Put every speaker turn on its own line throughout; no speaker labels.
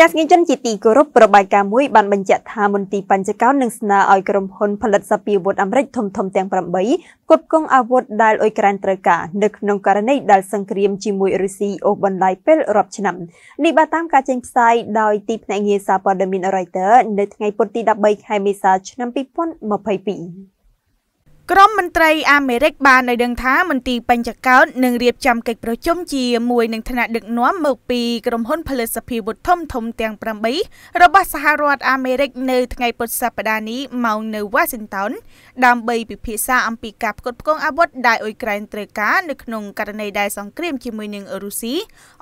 ទស្សនិកជនជាទីគោរពប្របាយការណ៍មួយបានបញ្ជាក់ថាមន្ទីរបញ្ចកោននឹងស្នើឲ្យក្រុមហ៊ុនផលិតសពាវុធអាមេរិកធំៗទាំង8គ្រប់គងអាវុធដែលអ៊ុយក្រែនត្រូវការនៅក្នុងករណីដែលសង្គ្រាមជាមួយរុស្ស៊ីអូសបន្លាយពេលរាប់ឆ្នាំនេះបើតាមការចេញផ្សាយដោយទីភ្នាក់ងារសារព័ត៌មាន Reuters នៅថ្ងៃពុធទី13ខែមេសាឆ្នាំ2022
ក្រមមន្ត្រីអាមេរិកបាននៅដឹងថាមន្ទីរបញ្ចកោតនឹងរៀបចំកិច្ចប្រជុំជាមួយនឹងថ្នាក់ដឹកនាំមកពីក្រុមហ៊ុនផលិតសភាវុធធំធំទាំង8របស់សហរដ្ឋអាមេរិកនៅថ្ងៃពុធសប្តាហ៍នេះមកនៅ Washington ដើម្បីពិភាក្សាអំពីការផ្គត់ផ្គង់អាវុធដែលអ៊ុយក្រែនត្រូវការនៅក្នុងករណីដែលសង្គ្រាមជាមួយនឹងរុស្ស៊ី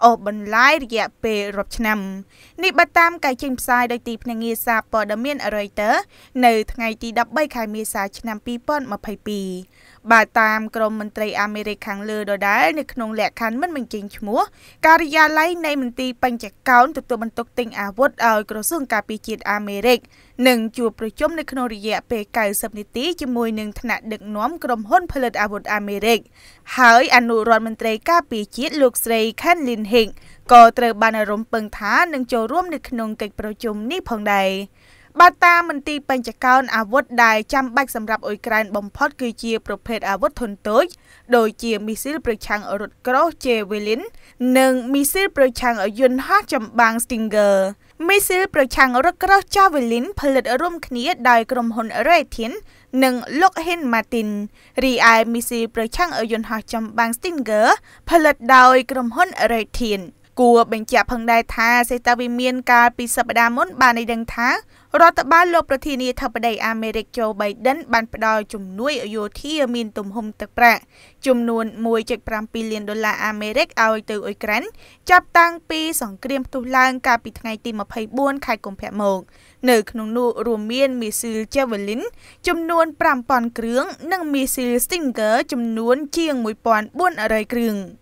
អូសបន្លាយរយៈពេលរាប់ឆ្នាំនេះបើតាមការចេញផ្សាយដោយទីភ្នាក់ងារសារព័ត៌មាន Reuters នៅថ្ងៃទី13ខែមេសាឆ្នាំ2020 2022បើតាមក្រមមន្ត្រីអាមេរិកខាងលើដដែលនៅក្នុងលក្ខខណ្ឌមិនបញ្ចេញឈ្មោះការិយាល័យនៃមន្ទីរបញ្ចកោនទទួលបន្ទុកទិញអាវុធឲ្យក្រសួងការពារជាតិអាមេរិកនឹងជួបប្រជុំនៅក្នុងរយៈពេល90នាទីជាមួយនឹងថ្នាក់ដឹកនាំក្រុមហ៊ុន ផលិតអាវុធអាមេរិកហើយអនុរដ្ឋមន្ត្រីការពារជាតិលោកស្រី Ken Lin Hik ក៏ត្រូវបានរំពឹងថានឹងចូលរួម នៅក្នុងកិច្ចប្រជុំនេះផងដែរបើតាមមន្ទីរបញ្ចកោណអាវុធដែលចាំបាច់សម្រាប់អ៊ុយក្រែនបំផុត គឺជាប្រភេទអាវុធធុនតូចដូចជា មីស៊ីលប្រឆាំងរថក្រោះ Javelin និងមីស៊ីលប្រឆាំងយន្តហោះចម្បាំង Stinger មីស៊ីលប្រឆាំងរថក្រោះ Javelin ផលិតរួមគ្នាដោយក្រុមហ៊ុន Raytheon និងលោក Hin Martin រីឯមីស៊ីលប្រឆាំងយន្តហោះចម្បាំង Stinger ផលិតដោយ ក្រុមហ៊ុន Raytheon គួរបញ្ជាក់ផងដែរថាសេតាវិមានកាលពីសប្តាហ៍មុនបានឲ្យដឹងថារដ្ឋបាលលោកប្រធានាធិបតីអាមេរិកโจ Biden បានផ្ដល់ជំនួយអយោធាមានទំហំទឹកប្រាក់ចំនួន1.7លានដុល្លារអាមេរិកឲ្យទៅអ៊ុយក្រែនចាប់តាំងពី សង្គ្រាមផ្ទុះឡើងកាលពីថ្ងៃទី24ខែកុម្ភៈមកនៅក្នុងនោះរួមមានមីស៊ីល Javelin ចំនួន5000គ្រឿងនិងមីស៊ីល Stinger ចំនួនជាង1400គ្រឿង។